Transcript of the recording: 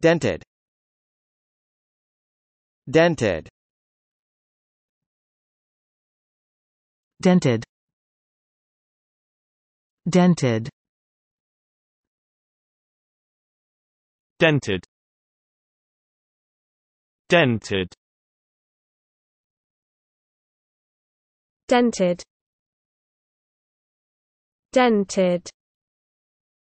dented dented dented dented dented dented dented dented